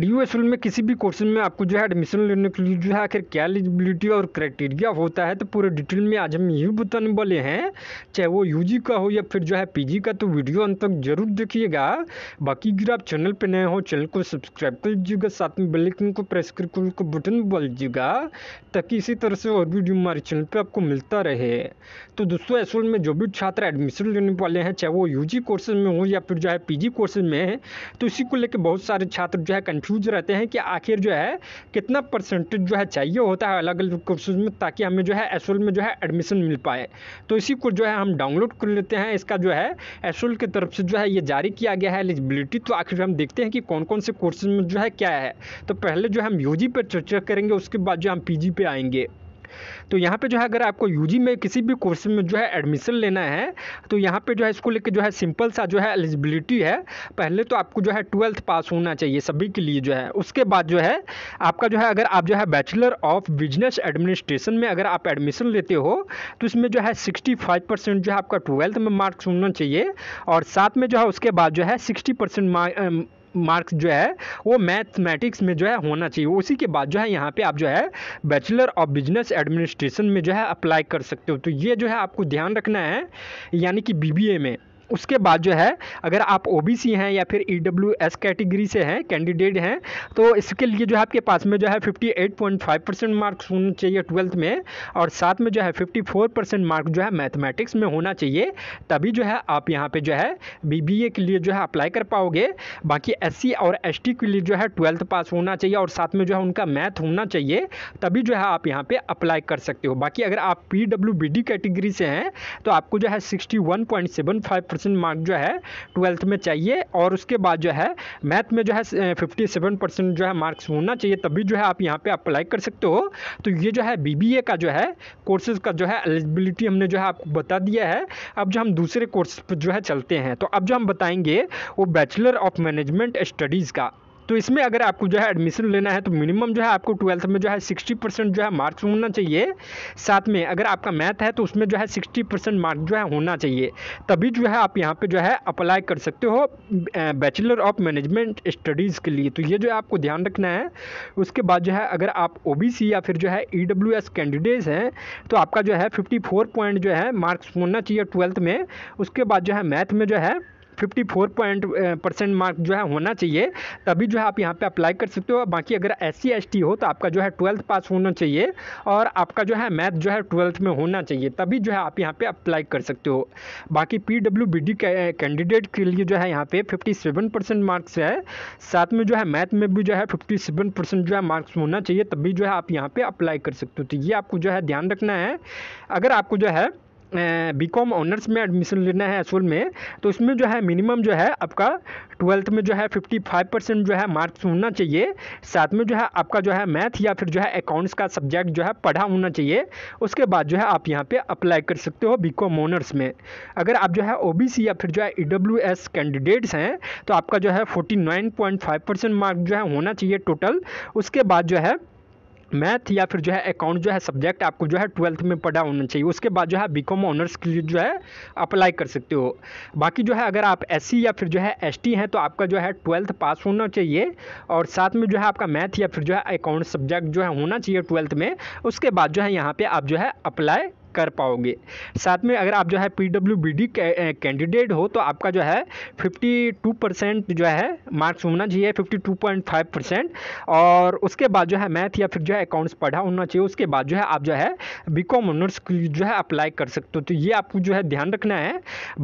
D S में किसी भी कोर्स में आपको जो है एडमिशन लेने के लिए जो है आखिर क्या एलिजिबिलिटी और क्राइटेरिया होता है तो पूरे डिटेल में आज हम यही बताने वाले हैं चाहे वो यूजी का हो या फिर जो है पीजी का तो वीडियो अंत तक जरूर देखिएगा बाकी अगर आप चैनल पर नए हो चैनल को सब्सक्राइब कर लीजिएगा साथ में बेलाइकन को प्रेस करके उनको बटन बोल लीजिएगा ताकि इसी तरह से और वीडियो हमारे चैनल पर आपको मिलता रहे तो दोस्तों एस में जो भी छात्र एडमिशन लेने वाले हैं चाहे वो यू जी कोर्सेज में हो या फिर जो है पी जी कोर्सेज में तो इसी को लेकर बहुत सारे छात्र जो है कंफ्यूज रहते हैं कि आखिर जो है कितना परसेंटेज जो है चाहिए होता है अलग अलग कोर्सेज में ताकि हमें जो है एस में जो है एडमिशन मिल पाए तो इसी को जो है हम डाउनलोड कर लेते हैं इसका जो है एस की तरफ से जो है ये जारी किया गया है एलिजिबिलिटी तो आखिर हम देखते हैं कि कौन कौन से कोर्सेज में जो है क्या है तो पहले जो हम यू पर चर्चा करेंगे उसके बाद जो हम पी पे आएंगे तो यहाँ पे जो है अगर आपको यू में किसी भी कोर्स में जो है एडमिशन लेना है तो यहाँ पे जो है इसको लेके जो है सिंपल सा जो है एलिजिबिलिटी है पहले तो आपको जो है ट्वेल्थ पास होना चाहिए सभी के लिए जो है उसके बाद जो है आपका जो है अगर आप जो है बैचलर ऑफ बिजनेस एडमिनिस्ट्रेशन में अगर आप एडमिशन लेते हो तो इसमें जो है सिक्सटी फाइव परसेंट जो है आपका ट्वेल्थ में मार्क्स होना चाहिए और साथ में जो है उसके बाद जो है सिक्सटी परसेंट मार्क्स जो है वो मैथमेटिक्स में जो है होना चाहिए उसी के बाद जो है यहाँ पे आप जो है बैचलर ऑफ बिजनेस एडमिनिस्ट्रेशन में जो है अप्लाई कर सकते हो तो ये जो है आपको ध्यान रखना है यानी कि बी में उसके बाद जो है अगर आप ओ हैं या फिर ई कैटेगरी से हैं कैंडिडेट हैं तो इसके लिए जो है आपके पास में जो है 58.5 परसेंट मार्क्स होने चाहिए ट्वेल्थ में और साथ में जो है 54 परसेंट मार्क्स जो है मैथमेटिक्स में होना चाहिए तभी जो है आप यहाँ पे जो है बीबीए के लिए जो है अप्लाई कर पाओगे बाकी एस और एस के लिए जो है ट्वेल्थ पास होना चाहिए और साथ में जो है उनका मैथ होना चाहिए तभी जो है आप यहाँ पे अप्लाई कर सकते हो बाकी अगर आप पी कैटेगरी से हैं तो आपको जो है सिक्सटी परसेंट मार्क जो है ट्वेल्थ में चाहिए और उसके बाद जो है मैथ में जो है फिफ्टी सेवन परसेंट जो है मार्क्स होना चाहिए तभी जो है आप यहाँ पे अप्लाई कर सकते हो तो ये जो है बी का जो है कोर्सेज का जो है एलिजिबिलिटी हमने जो है आपको बता दिया है अब जो हम दूसरे कोर्स पर जो है चलते हैं तो अब जो हम बताएंगे वो बैचलर ऑफ मैनेजमेंट स्टडीज़ का तो इसमें अगर आपको जो है एडमिशन लेना है तो मिनिमम जो है आपको ट्वेल्थ में जो है सिक्सटी परसेंट जो है मार्क्स होना चाहिए साथ में अगर आपका मैथ है तो उसमें जो है सिक्सटी परसेंट मार्क्स जो है होना चाहिए तभी जो है आप यहाँ पे जो है अप्लाई कर सकते हो बैचलर ऑफ मैनेजमेंट स्टडीज़ के लिए तो ये जो है आपको ध्यान रखना है उसके बाद जो है अगर आप ओ या फिर जो है ई कैंडिडेट्स हैं तो आपका जो है फिफ्टी पॉइंट जो है मार्क्स होना चाहिए ट्वेल्थ में उसके बाद जो है मैथ में जो है fifty four point percent mark जो है होना चाहिए तभी जो है आप यहाँ पे अप्लाई कर सकते हो बाकी अगर एस सी हो तो आपका जो है ट्वेल्थ पास होना चाहिए और आपका जो है मैथ जो है ट्वेल्थ में होना चाहिए तभी जो है आप यहाँ पे अप्लाई कर सकते हो बाकी P W B D candidate के लिए जो है यहाँ पे फिफ्टी सेवन परसेंट मार्क्स है साथ में जो है मैथ में भी जो है फिफ्टी सेवन परसेंट जो है मार्क्स होना चाहिए तभी जो है आप यहाँ पर अप्लाई कर सकते हो तो ये आपको जो है ध्यान रखना है अगर आपको जो है बी कॉम ऑनर्स में एडमिशन लेना है असूल में तो उसमें जो है मिनिमम जो है आपका ट्वेल्थ में जो है 55 परसेंट जो है मार्क्स होना चाहिए साथ में जो है आपका जो है मैथ या फिर जो है अकाउंट्स का सब्जेक्ट जो है पढ़ा होना चाहिए उसके बाद जो है आप यहाँ पे अप्लाई कर सकते हो बी कॉम ऑनर्स में अगर आप जो है ओ या फिर जो है ई कैंडिडेट्स हैं तो आपका जो है फोर्टी मार्क्स जो है होना चाहिए टोटल उसके बाद जो है मैथ या फिर जो है अकाउंट जो है सब्जेक्ट आपको जो है ट्वेल्थ में पढ़ा होना चाहिए उसके बाद जो है बीकॉम ऑनर्स के लिए जो है अप्लाई कर सकते हो बाकी जो है अगर आप एस या फिर जो है एस हैं तो आपका जो है ट्वेल्थ पास होना चाहिए और साथ में जो है आपका मैथ या फिर जो है अकाउंट सब्जेक्ट जो है होना चाहिए ट्वेल्थ में उसके बाद जो है यहाँ पर आप जो है अप्लाई कर पाओगे साथ में अगर आप जो है P W B D candidate हो तो आपका जो है 52 परसेंट जो है मार्क्स होना चाहिए 52.5 परसेंट और उसके बाद जो है मैथ या फिर जो है अकाउंट्स पढ़ा होना चाहिए उसके बाद जो है आप जो है बी कॉम ऑनर्स जो है अप्लाई कर सकते हो तो ये आपको जो है ध्यान रखना है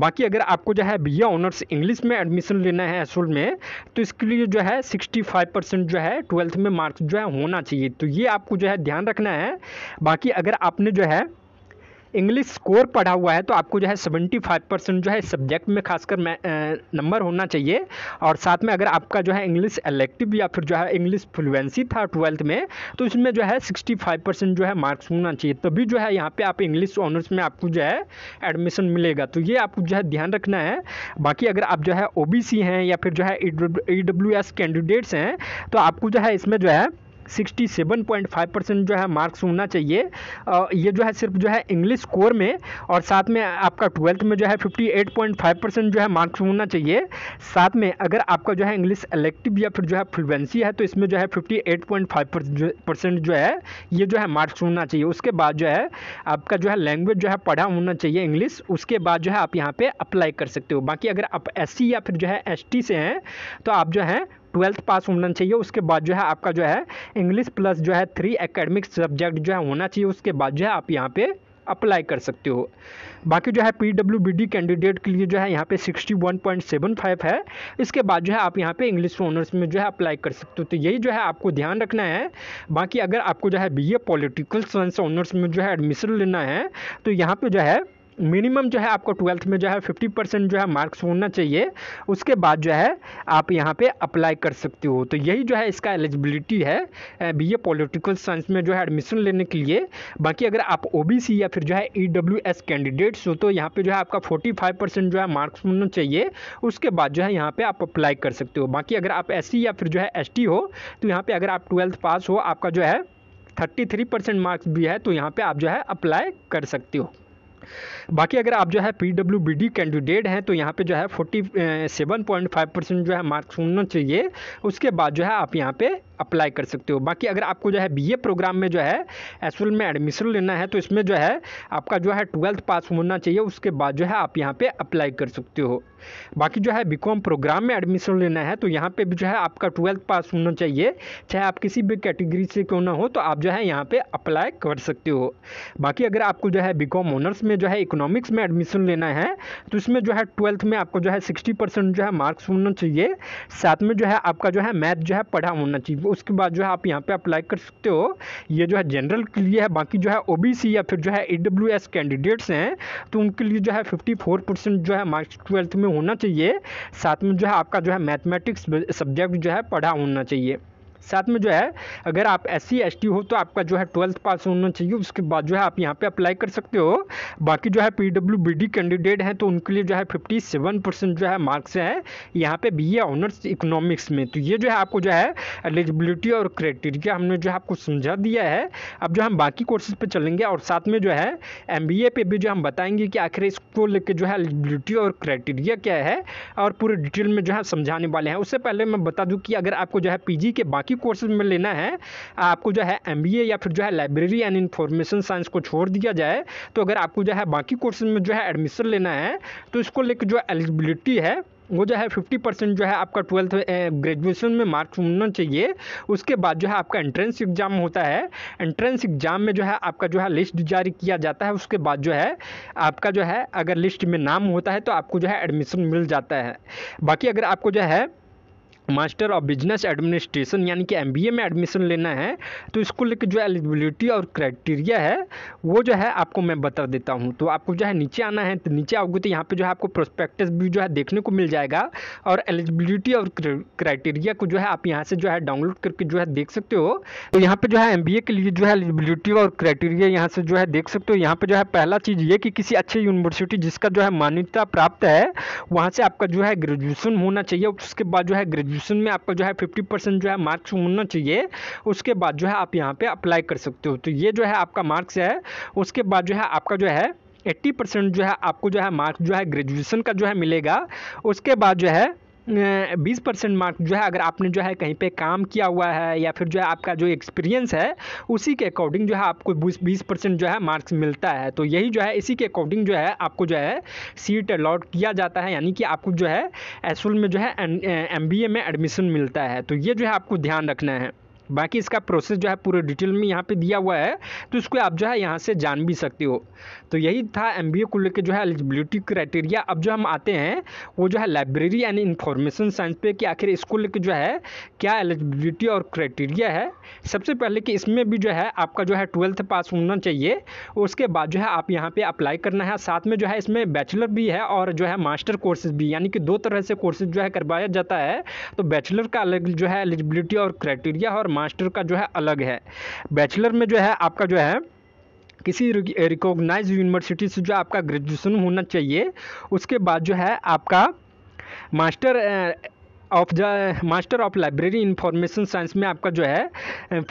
बाकी अगर आपको जो है बी ए ऑनर्स इंग्लिश में एडमिशन लेना है एसोल में तो इसके लिए जो है फाइव परसेंट जो है ट्वेल्थ में मार्क्स जो है होना चाहिए तो ये आपको जो है ध्यान रखना है बाकी अगर आपने जो है इंग्लिश स्कोर पढ़ा हुआ है तो आपको जो है सेवेंटी फाइव परसेंट जो है सब्जेक्ट में खासकर नंबर होना चाहिए और साथ में अगर आपका जो है इंग्लिश एलेक्टिव या फिर जो है इंग्लिश फ्लुएंसी था ट्वेल्थ में तो इसमें जो है सिक्सटी फाइव परसेंट जो है मार्क्स होना चाहिए तभी जो है यहाँ पर आप इंग्लिश ऑनर्स में आपको जो है एडमिशन मिलेगा तो ये आपको जो है ध्यान रखना है बाकी अगर आप जो है ओ हैं या फिर जो है ई डब्ल्यू एस कैंडिडेट्स हैं तो आपको जो है इसमें जो है 67.5 परसेंट जो है मार्क्स होना चाहिए ये जो है सिर्फ जो है इंग्लिश कोर में और साथ में आपका ट्वेल्थ में जो है 58.5 परसेंट जो है मार्क्स होना चाहिए साथ में अगर आपका जो है इंग्लिश इलेक्टिव या फिर जो है फ्रिक्वेंसी है तो इसमें जो है 58.5 परसेंट जो है ये जो है मार्क्स होना चाहिए उसके बाद जो है आपका जो है लैंग्वेज जो है पढ़ा होना चाहिए इंग्लिश उसके बाद जो है आप यहाँ पर अप्लाई कर सकते हो बाकी अगर आप एस या फिर जो है एस से हैं तो आप जो है ट्वेल्थ पास होना चाहिए उसके बाद जो है आपका जो है इंग्लिश प्लस जो है थ्री एकेडमिक सब्जेक्ट जो है होना चाहिए उसके बाद जो है आप यहाँ पे अप्लाई कर सकते हो बाकी जो है P W B D candidate के लिए जो है यहाँ पे sixty one point seven five है इसके बाद जो है आप यहाँ पे इंग्लिश ऑनर्स में जो है अप्लाई कर सकते हो तो यही जो है आपको ध्यान रखना है बाकी अगर आपको जो है B A political science honours में जो है एडमिशन लेना है तो यहाँ पर जो है मिनिमम जो है आपको ट्वेल्थ में जो है फिफ्टी परसेंट जो है मार्क्स होना चाहिए उसके बाद जो है आप यहाँ पे अप्लाई कर सकते हो तो यही जो है इसका एलिजिबिलिटी है बी ए पॉलिटिकल साइंस में जो है एडमिशन लेने के लिए बाकी अगर आप ओ या फिर जो है ई कैंडिडेट्स हो तो यहाँ पर जो है आपका फोर्टी जो है मार्क्स होना चाहिए उसके बाद जो है यहाँ पर आप अप्लाई कर सकते हो बाकी अगर आप एस या फिर जो है एस हो तो यहाँ पर अगर आप ट्वेल्थ पास हो आपका जो है थर्टी थ्री परसेंट मार्क्स भी है तो यहाँ पे आप जो है अप्लाई कर सकते हो बाकी अगर आप जो है P W B D candidate हैं तो यहाँ पे जो है forty seven point five percent जो है मार्क्स होना चाहिए उसके बाद जो है आप यहाँ पे अप्लाई कर सकते हो बाकी अगर आपको जो है बीए प्रोग्राम में जो है एस में एडमिशन लेना है तो इसमें जो है आपका जो है ट्वेल्थ पास होना चाहिए उसके बाद जो है आप यहाँ पर अप्लाई कर सकते हो बाकी जो है बी प्रोग्राम में एडमिशन लेना है तो यहाँ पर भी जो है आपका ट्वेल्थ पास होना चाहिए चाहे आप किसी भी कैटेगरी से क्यों ना हो तो आप जो है यहाँ पर अप्लाई कर सकते हो बाकी अगर आपको जो है बी ऑनर्स में जो है इकोनॉमिक्स में एडमिशन लेना है तो इसमें जो है ट्वेल्थ में आपको जो है सिक्सटी परसेंट जो है मार्क्स होना चाहिए साथ में जो है आपका जो है मैथ जो है पढ़ा होना चाहिए उसके बाद जो है आप यहाँ पे अप्लाई कर सकते हो ये जो है जनरल के लिए है बाकी जो है ओबीसी या फिर जो है ईडब्ल्यूएस कैंडिडेट्स हैं तो उनके लिए जो है 54 परसेंट जो है मार्क्स ट्वेल्थ में होना चाहिए साथ में जो है आपका जो है मैथमेटिक्स सब्जेक्ट जो है पढ़ा होना चाहिए साथ में जो है अगर आप एस सी हो तो आपका जो है ट्वेल्थ पास होना चाहिए उसके बाद जो है आप यहाँ पे अप्लाई कर सकते हो बाकी जो है पी डब्ल्यू कैंडिडेट हैं तो उनके लिए जो है सेवन परसेंट जो है मार्क्स है यहाँ पे बी ऑनर्स इकोनॉमिक्स में तो ये जो है आपको जो है एलिजिबिलिटी और क्राइटेरिया हमने जो है आपको समझा दिया है अब जो हम बाकी कोर्सेज पर चलेंगे और साथ में जो है एम पे भी जो हम बताएंगे कि आखिर इसको लेकर जो है एलिजिबिलिटी और क्राइटेरिया क्या है और पूरे डिटेल में जो है समझाने वाले हैं उससे पहले मैं बता दूँ कि अगर आपको जो है पी के बाकी बाकी कोर्सेज में लेना है आपको जो है एम या फिर जो है लाइब्रेरी एंड इन्फॉर्मेशन साइंस को छोड़ दिया जाए तो अगर आपको जो है बाकी कोर्सेज में जो है एडमिशन लेना है तो इसको लेकर जो एलिजिबिलिटी है वो जो है फिफ्टी परसेंट जो है आपका ट्वेल्थ ग्रेजुएशन में मार्क्स होना चाहिए उसके बाद जो है आपका एंट्रेंस एग्ज़ाम होता है एंट्रेंस एग्ज़ाम में जो है आपका जो है लिस्ट जारी किया जाता है उसके बाद जो है आपका जो है अगर लिस्ट में नाम होता है तो आपको जो है एडमिशन मिल जाता है बाकी अगर आपको जो है मास्टर ऑफ बिजनेस एडमिनिस्ट्रेशन यानी कि एमबीए में एडमिशन लेना है तो इसको लेकर जो एलिजिबिलिटी और क्राइटेरिया है वो जो है आपको मैं बता देता हूँ तो आपको जो है नीचे आना है तो नीचे आओगे तो यहाँ पे जो है आपको प्रोस्पेक्टस भी जो है देखने को मिल जाएगा और एलिजिबिलिटी और क्राइटेरिया को जो है आप यहाँ से जो है डाउनलोड करके जो है देख सकते हो तो यहाँ पर जो है एम के लिए जो है एलिजिबिलिटी और क्राइटेरिया यहाँ से जो है देख सकते हो यहाँ पर जो है पहला चीज़ ये कि किसी अच्छे यूनिवर्सिटी जिसका जो है मान्यता प्राप्त है वहाँ से आपका जो है ग्रेजुएसन होना चाहिए उसके बाद जो है ग्रेजुएशन ग्रेजुएशन में आपका जो है फिफ्टी परसेंट जो है मार्क्स होना चाहिए उसके बाद जो है आप यहाँ पे अप्लाई कर सकते हो तो ये जो है आपका मार्क्स है उसके बाद जो है आपका जो है एट्टी परसेंट जो है आपको जो है मार्क्स जो है ग्रेजुएशन का जो है मिलेगा उसके बाद जो है बीस परसेंट मार्क जो है अगर आपने जो है कहीं पे काम किया हुआ है या फिर जो है आपका जो एक्सपीरियंस है उसी के अकॉर्डिंग जो है आपको बीस परसेंट जो है मार्क्स मिलता है तो यही जो है इसी के अकॉर्डिंग जो है आपको जो है सीट अलॉट किया जाता है यानी कि आपको जो है एसुल में जो है एम में एडमिशन मिलता है तो ये जो है आपको ध्यान रखना है बाकी इसका प्रोसेस जो है पूरे डिटेल में यहाँ पे दिया हुआ है तो इसको आप जो है यहाँ से जान भी सकते हो तो यही था एम बी ए को लेकर जो है एलिजिबिलिटी क्राइटेरिया अब जो हम आते हैं वो जो है लाइब्रेरी एंड इन्फॉर्मेशन साइंस पे कि आखिर इसको लेकर जो है क्या एलिजिबिलिटी और क्राइटेरिया है सबसे पहले कि इसमें भी जो है आपका जो है ट्वेल्थ पास होना चाहिए उसके बाद जो है आप यहाँ पर अप्लाई करना है साथ में जो है इसमें बैचलर भी है और जो है मास्टर कोर्सेज भी यानी कि दो तरह से कोर्सेज जो है करवाया जाता है तो बैचलर का अलग जो है एलिजिबिलिटी और क्राइटेरिया और मास्टर का जो है अलग है बैचलर में जो है आपका जो है किसी रिकॉग्नाइज यूनिवर्सिटी से जो आपका ग्रेजुएशन होना चाहिए उसके बाद जो है आपका master of the master of library information science में आपका जो है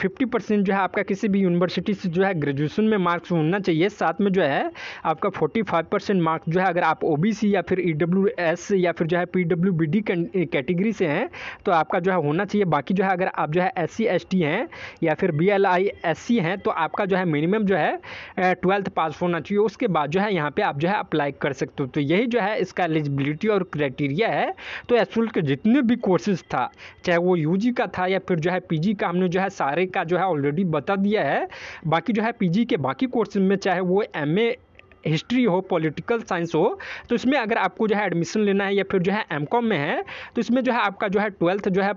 फिफ्टी परसेंट जो है आपका किसी भी यूनिवर्सिटी से जो है ग्रेजुएशन में मार्क्स होना चाहिए साथ में जो है आपका फोर्टी फाइव परसेंट मार्क्स जो है अगर आप ओ या फिर ई या फिर जो है पी कैटेगरी से हैं तो आपका जो है होना चाहिए बाकी जो है अगर आप जो है एस सी हैं या फिर बी एल हैं तो आपका जो है मिनिमम जो है ट्वेल्थ पास होना चाहिए उसके बाद जो है यहाँ पर आप जो है अप्लाई कर सकते हो तो यही जो है इसका एलिजिबिलिटी और क्राइटेरिया है तो के जितने भी कोर्सेज था चाहे वो यू का था या फिर जो है पी का हमने जो है सारे का जो है ऑलरेडी बता दिया है बाकी जो है पी के बाकी कोर्सेज में चाहे वो एम हिस्ट्री हो पॉलिटिकल साइंस हो तो इसमें अगर आपको जो है एडमिशन लेना है या फिर जो है एम में है तो इसमें जो है आपका जो है ट्वेल्थ जो है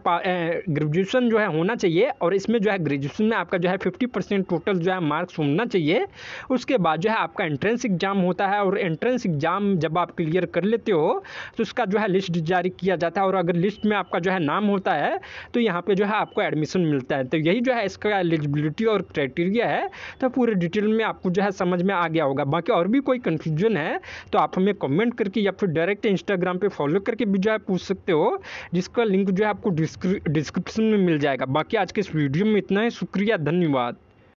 ग्रेजुएशन जो है होना चाहिए और इसमें जो है ग्रेजुएशन में आपका जो है फिफ्टी परसेंट टोटल जो है मार्क्स होना चाहिए उसके बाद जो है आपका एंट्रेंस एग्जाम होता है और एंट्रेंस एग्जाम जब आप क्लियर कर लेते हो तो उसका जो है लिस्ट जारी किया जाता है और अगर लिस्ट में आपका जो है नाम होता है तो यहाँ पर जो है आपको एडमिशन मिलता है तो यही जो है इसका एलिजिबिलिटी और क्राइटेरिया है तो पूरे डिटेल में आपको जो है समझ में आ गया होगा बाकी और भी कोई कन्फ्यूजन है तो आप हमें कमेंट करके या फिर डायरेक्ट इंस्टाग्राम पे फॉलो करके भी जो है पूछ सकते हो जिसका लिंक जो है आपको डिस्क्रिप्शन में मिल जाएगा बाकी आज के इस वीडियो में इतना ही शुक्रिया धन्यवाद